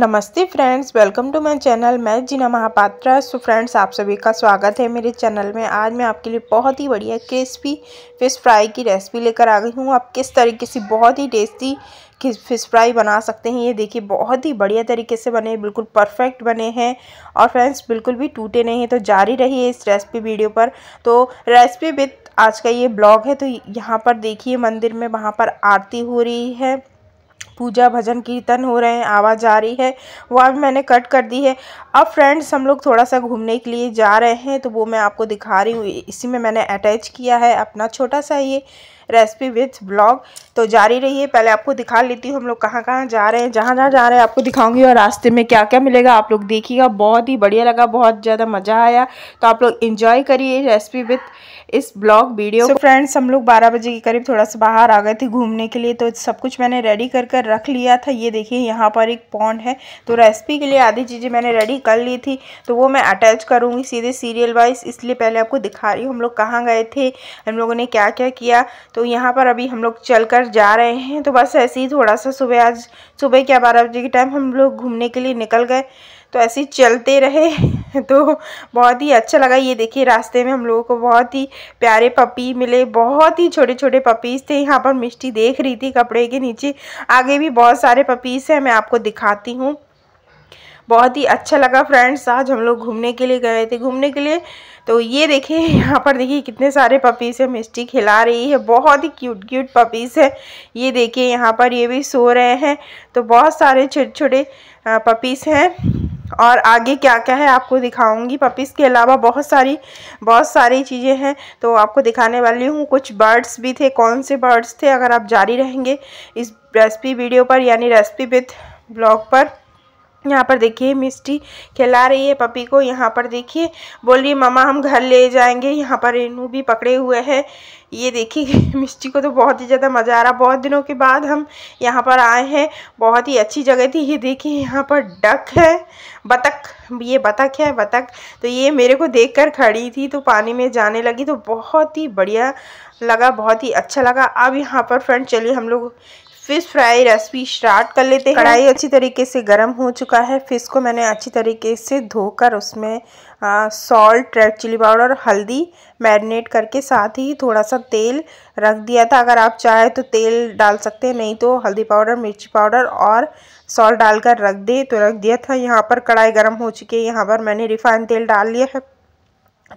नमस्ते friends welcome to my channel मैं Jeena Mohapatra so friends आप सभी का स्वागत है मेरे चैनल में आज मैं आपके लिए बहुत ही बढ़िया क्रिस्पी फ़िश फ्राई की रेसिपी लेकर आ गई हूँ आप किस तरीके से बहुत ही टेस्टी फ़िश फ्राई बना सकते हैं ये देखिए बहुत ही बढ़िया तरीके से बने बिल्कुल परफेक्ट बने हैं और फ्रेंड्स बिल्कुल भी टूटे नहीं हैं तो जारी है इस रेसिपी वीडियो पर तो रेसिपी विथ आज का ये ब्लॉग है तो यहाँ पर देखिए मंदिर में वहाँ पर आरती हो रही है पूजा भजन कीर्तन हो रहे हैं आवाज़ आ रही है वह अभी मैंने कट कर दी है अब फ्रेंड्स हम लोग थोड़ा सा घूमने के लिए जा रहे हैं तो वो मैं आपको दिखा रही हूँ इसी में मैंने अटैच किया है अपना छोटा सा ये रेसिपी विथ ब्लॉग तो जारी रहिए पहले आपको दिखा लेती हूँ हम लोग कहाँ कहाँ जा रहे हैं जहाँ जहाँ जा रहे हैं आपको दिखाऊंगी और रास्ते में क्या क्या मिलेगा आप लोग देखिएगा बहुत ही बढ़िया लगा बहुत ज़्यादा मज़ा आया तो आप लोग इन्जॉय करिए रेसिपी विथ इस ब्लॉग वीडियो तो फ्रेंड्स हम लोग बारह बजे के करीब थोड़ा सा बाहर आ गए थे घूमने के लिए तो सब कुछ मैंने रेडी कर कर रख लिया था ये देखिए यहाँ पर एक पॉन्ड है तो रेसिपी के लिए आधी चीज़ें मैंने रेडी कर ली थी तो वो मैं अटैच करूँगी सीधे सीरियल वाइज इसलिए पहले आपको दिखा रही हूँ हम लोग कहाँ गए थे हम लोगों ने क्या क्या किया तो तो यहाँ पर अभी हम लोग चल कर जा रहे हैं तो बस ऐसे ही थोड़ा सा सुबह आज सुबह क्या बारह बजे के टाइम हम लोग घूमने के लिए निकल गए तो ऐसे ही चलते रहे तो बहुत ही अच्छा लगा ये देखिए रास्ते में हम लोगों को बहुत ही प्यारे पपी मिले बहुत ही छोटे छोटे पपीज़ थे यहाँ पर मिष्टी देख रही थी कपड़े के नीचे आगे भी बहुत सारे पपीज़ हैं मैं आपको दिखाती हूँ बहुत ही अच्छा लगा फ्रेंड्स आज हम लोग घूमने के लिए गए थे घूमने के लिए तो ये देखिए यहाँ पर देखिए कितने सारे पपीज़ हैं मिस्टी खिला रही है बहुत ही क्यूट क्यूट पपीज़ है ये देखिए यहाँ पर ये भी सो रहे हैं तो बहुत सारे छोटे छोटे पपीज़ हैं और आगे क्या क्या है आपको दिखाऊंगी पपीज़ के अलावा बहुत सारी बहुत सारी चीज़ें हैं तो आपको दिखाने वाली हूँ कुछ बर्ड्स भी थे कौन से बर्ड्स थे अगर आप जारी रहेंगे इस रेसिपी वीडियो पर यानी रेसिपी विथ ब्लॉग पर यहाँ पर देखिए मिस्टी खिला रही है पपी को यहाँ पर देखिए बोल रही मामा हम घर ले जाएंगे यहाँ पर रेनू भी पकड़े हुए है ये देखिए मिस्टी को तो बहुत ही ज़्यादा मज़ा आ रहा बहुत दिनों के बाद हम यहाँ पर आए हैं बहुत ही अच्छी जगह थी ये देखिए यहाँ पर डक है बतख ये बतख है बतख तो ये मेरे को देख खड़ी थी तो पानी में जाने लगी तो बहुत ही बढ़िया लगा बहुत ही अच्छा लगा अब यहाँ पर फ्रेंड चलिए हम लोग फिश फ्राई रेसिपी स्टार्ट कर लेते हैं कढ़ाई अच्छी तरीके से गर्म हो चुका है फिश को मैंने अच्छी तरीके से धोकर उसमें सॉल्ट रेड चिली पाउडर हल्दी मैरिनेट करके साथ ही थोड़ा सा तेल रख दिया था अगर आप चाहें तो तेल डाल सकते हैं नहीं तो हल्दी पाउडर मिर्ची पाउडर और सॉल्ट डालकर रख दे तो रख दिया था यहाँ पर कढ़ाई गर्म हो चुकी है यहाँ पर मैंने रिफाइंड तेल डाल लिया है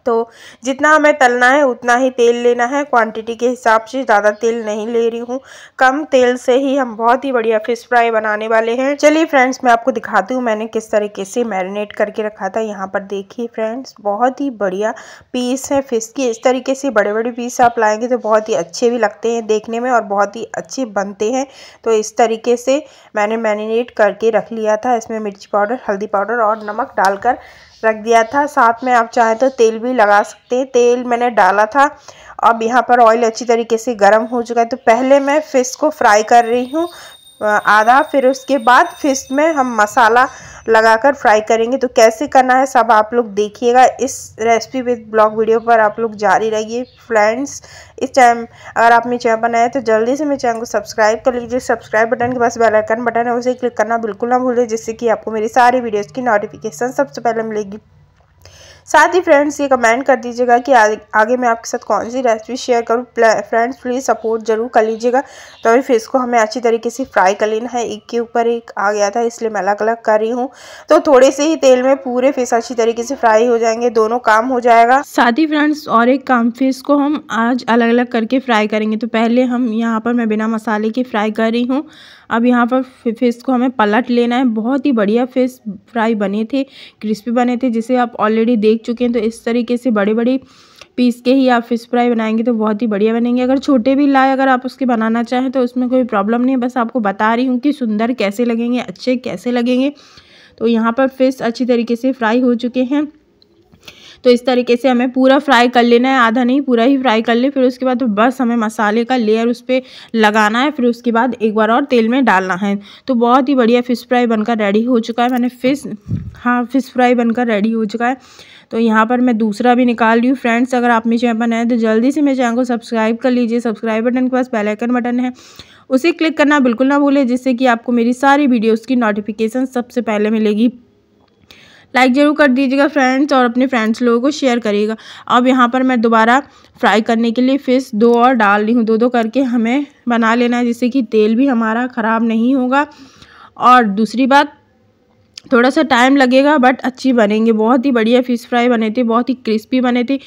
तो जितना हमें तलना है उतना ही तेल लेना है क्वांटिटी के हिसाब से ज़्यादा तेल नहीं ले रही हूँ कम तेल से ही हम बहुत ही बढ़िया फ़िश फ्राई बनाने वाले हैं चलिए फ्रेंड्स मैं आपको दिखाती हूँ मैंने किस तरीके से मैरिनेट करके रखा था यहाँ पर देखिए फ्रेंड्स बहुत ही बढ़िया पीस है फ़िश की इस तरीके से बड़े बड़े पीस आप लाएँगे तो बहुत ही अच्छे भी लगते हैं देखने में और बहुत ही अच्छे बनते हैं तो इस तरीके से मैंने मैरिनेट करके रख लिया था इसमें मिर्ची पाउडर हल्दी पाउडर और नमक डालकर रख दिया था साथ में आप चाहें तो तेल भी लगा सकते हैं तेल मैंने डाला था अब यहाँ पर ऑयल अच्छी तरीके से गर्म हो चुका है तो पहले मैं फ़िश को फ्राई कर रही हूँ आधा फिर उसके बाद फिश में हम मसाला लगाकर फ्राई करेंगे तो कैसे करना है सब आप लोग देखिएगा इस रेसिपी विद ब्लॉग वीडियो पर आप लोग जारी रहिए फ्रेंड्स इस टाइम अगर आप मेरे चैनल बनाए तो जल्दी से मेरे चैनल को सब्सक्राइब कर लीजिए सब्सक्राइब बटन के पास बेल आइकन बटन है उसे क्लिक करना बिल्कुल ना भूलें जिससे कि आपको मेरी सारी वीडियोज़ की नोटिफिकेशन सबसे पहले मिलेगी साथ ही फ्रेंड्स ये कमेंट कर दीजिएगा कि आ, आगे मैं आपके साथ कौन सी रेसिपी शेयर करूँ फ्रेंड्स प्लीज़ सपोर्ट ज़रूर कर लीजिएगा तो अभी फिर को हमें अच्छी तरीके से फ्राई कर लेना है एक के ऊपर एक आ गया था इसलिए मैं अलग अलग कर रही हूँ तो थोड़े से ही तेल में पूरे फिश अच्छी तरीके से फ्राई हो जाएंगे दोनों काम हो जाएगा साथ ही फ्रेंड्स और एक काम फिश को हम आज अलग अलग करके फ्राई करेंगे तो पहले हम यहाँ पर मैं बिना मसाले के फ्राई कर रही हूँ अब यहाँ पर फिश को हमें पलट लेना है बहुत ही बढ़िया फिश फ्राई बने थे क्रिस्पी बने थे जिसे आप ऑलरेडी देख देख चुके हैं तो इस तरीके से बड़े बड़े पीस के ही आप फिश फ्राई बनाएंगे तो बहुत ही बढ़िया बनेंगे अगर छोटे भी लाए अगर आप उसके बनाना चाहें तो उसमें कोई प्रॉब्लम नहीं है बस आपको बता रही हूँ कि सुंदर कैसे लगेंगे अच्छे कैसे लगेंगे तो यहाँ पर फिश अच्छी तरीके से फ्राई हो चुके हैं तो इस तरीके से हमें पूरा फ्राई कर लेना है आधा नहीं पूरा ही फ्राई कर ले फिर उसके बाद तो बस हमें मसाले का लेयर उस पर लगाना है फिर उसके बाद एक बार और तेल में डालना है तो बहुत ही बढ़िया फ़िश फ्राई बनकर रेडी हो चुका है मैंने फ़िश हाँ फ़िश फ्राई बनकर रेडी हो चुका है तो यहाँ पर मैं दूसरा भी निकाल रही हूँ फ्रेंड्स अगर आप मेरे चैनल पर नए तो जल्दी से मेरे चैनल को सब्सक्राइब कर लीजिए सब्सक्राइब बटन के पास बेलाइकन बटन है उसे क्लिक करना बिल्कुल ना भूलें जिससे कि आपको मेरी सारी वीडियोज़ की नोटिफिकेशन सबसे पहले मिलेगी लाइक ज़रूर कर दीजिएगा फ्रेंड्स और अपने फ्रेंड्स लोगों को शेयर करिएगा अब यहाँ पर मैं दोबारा फ्राई करने के लिए फ़िश दो और डाल रही हूँ दो दो करके हमें बना लेना है जिससे कि तेल भी हमारा ख़राब नहीं होगा और दूसरी बात थोड़ा सा टाइम लगेगा बट अच्छी बनेंगे बहुत ही बढ़िया फ़िश फ्राई बने थे बहुत ही क्रिस्पी बने थे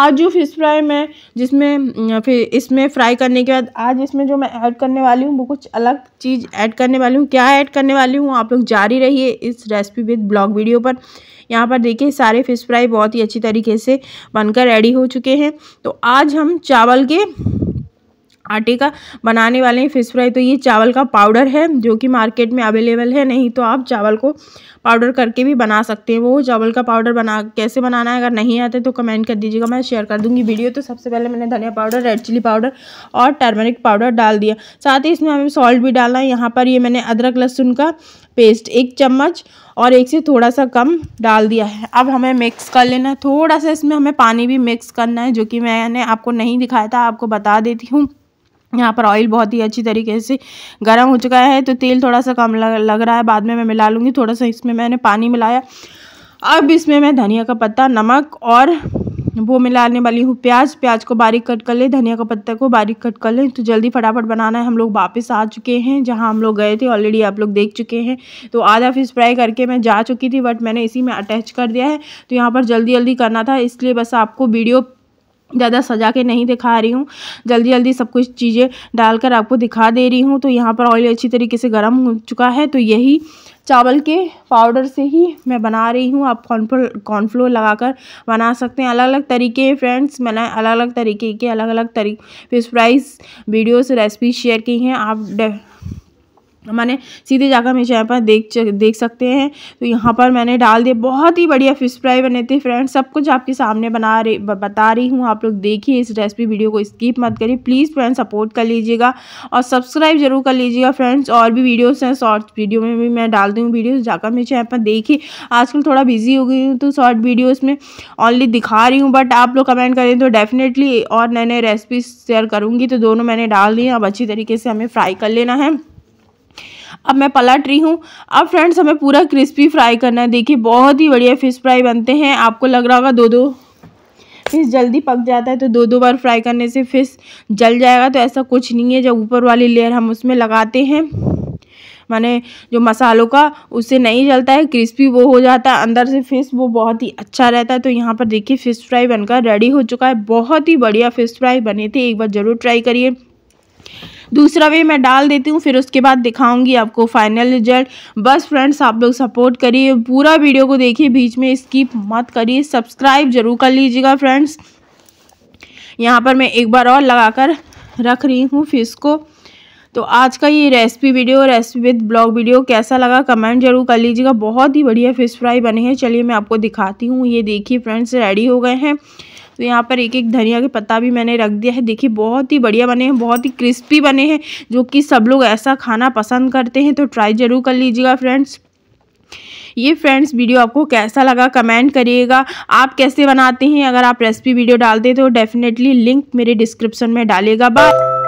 आज जो फ़िश फ्राई मैं जिसमें फिर इसमें फ्राई करने के बाद आज इसमें जो मैं ऐड करने वाली हूँ वो कुछ अलग चीज़ ऐड करने वाली हूँ क्या ऐड करने वाली हूँ आप लोग जारी रहिए इस रेसिपी विद ब्लॉग वीडियो पर यहाँ पर देखिए सारे फ़िश फ्राई बहुत ही अच्छी तरीके से बनकर रेडी हो चुके हैं तो आज हम चावल के आटे का बनाने वाले हैं फिश फ्राई तो ये चावल का पाउडर है जो कि मार्केट में अवेलेबल है नहीं तो आप चावल को पाउडर करके भी बना सकते हैं वो चावल का पाउडर बना कैसे बनाना है अगर नहीं आते तो कमेंट कर दीजिएगा मैं शेयर कर दूँगी वीडियो तो सबसे पहले मैंने धनिया पाउडर रेड चिली पाउडर और टर्मरिक पाउडर डाल दिया साथ ही इसमें हमें सॉल्ट भी डालना है यहाँ पर ये मैंने अदरक लहसुन का पेस्ट एक चम्मच और एक से थोड़ा सा कम डाल दिया है अब हमें मिक्स कर लेना है थोड़ा सा इसमें हमें पानी भी मिक्स करना है जो कि मैंने आपको नहीं दिखाया था आपको बता देती हूँ यहाँ पर ऑयल बहुत ही अच्छी तरीके से गर्म हो चुका है तो तेल थोड़ा सा कम लग, लग रहा है बाद में मैं मिला लूँगी थोड़ा सा इसमें मैंने पानी मिलाया अब इसमें मैं धनिया का पत्ता नमक और वो मिलाने वाली हूँ प्याज प्याज को बारीक कट कर लें धनिया का पत्ता को बारीक कट कर लें तो जल्दी फटाफट बनाना है हम लोग वापस आ चुके हैं जहाँ हम लोग गए थे ऑलरेडी आप लोग देख चुके हैं तो आधा फिश फ्राई करके मैं जा चुकी थी बट मैंने इसी में अटैच कर दिया है तो यहाँ पर जल्दी जल्दी करना था इसलिए बस आपको वीडियो ज़्यादा सजा के नहीं दिखा रही हूँ जल्दी जल्दी सब कुछ चीज़ें डालकर आपको दिखा दे रही हूँ तो यहाँ पर ऑयल अच्छी तरीके से गर्म हो चुका है तो यही चावल के पाउडर से ही मैं बना रही हूँ आप कॉर्नफ्लोर कॉर्नफ्लोर लगाकर बना सकते हैं अलग अलग तरीके फ्रेंड्स मैंने अलग अलग तरीके के अलग अलग तरी fish fries videos recipe share की हैं आप मैंने सीधे जाकर मेरे चैनल पर देख देख सकते हैं तो यहाँ पर मैंने डाल दिया बहुत ही बढ़िया फिश फ्राई बने थे फ्रेंड्स सब कुछ आपके सामने बना रही बता रही हूँ आप लोग देखिए इस रेसिपी वीडियो को स्किप मत करिए प्लीज़ फ्रेंड्स सपोर्ट कर लीजिएगा और सब्सक्राइब जरूर कर लीजिएगा फ्रेंड्स और भी वीडियोज़ हैं शॉर्ट वीडियो में भी मैं डाल दूँ वीडियोज़ जाकर मेरे चैनल पर देखिए आजकल थोड़ा बिजी हो गई हूँ तो शॉर्ट वीडियोज़ में ऑनली दिखा रही हूँ बट आप लोग कमेंट करें तो डेफिनेटली और नए नए रेसिपी शेयर करूँगी तो दोनों मैंने डाल दी अब अच्छी तरीके से हमें फ्राई कर लेना है अब मैं पलट रही हूँ अब फ्रेंड्स हमें पूरा क्रिस्पी फ्राई करना है देखिए बहुत ही बढ़िया फ़िश फ्राई बनते हैं आपको लग रहा होगा दो दो फिश जल्दी पक जाता है तो दो दो बार फ्राई करने से फिश जल जाएगा तो ऐसा कुछ नहीं है जब ऊपर वाली लेयर हम उसमें लगाते हैं माने जो मसालों का उससे नहीं जलता है क्रिस्पी वो हो जाता है अंदर से फिश वो बहुत ही अच्छा रहता है तो यहाँ पर देखिए फ़िश फ्राई बनकर रेडी हो चुका है बहुत ही बढ़िया फ़िश फ्राई बने थे एक बार ज़रूर ट्राई करिए दूसरा वे मैं डाल देती हूँ फिर उसके बाद दिखाऊँगी आपको फाइनल रिजल्ट बस फ्रेंड्स आप लोग सपोर्ट करिए पूरा वीडियो को देखिए बीच में इसकी मत करिए सब्सक्राइब जरूर कर लीजिएगा फ्रेंड्स यहाँ पर मैं एक बार और लगाकर रख रही हूँ फिश को तो आज का ये recipe video recipe with blog video कैसा लगा कमेंट जरूर कर लीजिएगा बहुत ही बढ़िया फ़िश फ्राई बने हैं चलिए मैं आपको दिखाती हूँ ये देखिए फ्रेंड्स रेडी हो गए हैं तो यहाँ पर एक एक धनिया के पत्ता भी मैंने रख दिया है देखिए बहुत ही बढ़िया बने हैं बहुत ही क्रिस्पी बने हैं जो कि सब लोग ऐसा खाना पसंद करते हैं तो ट्राई ज़रूर कर लीजिएगा फ्रेंड्स ये फ्रेंड्स वीडियो आपको कैसा लगा कमेंट करिएगा आप कैसे बनाते हैं अगर आप रेसिपी वीडियो डालते हैं तो डेफिनेटली लिंक मेरे डिस्क्रिप्शन में डालेगा बाय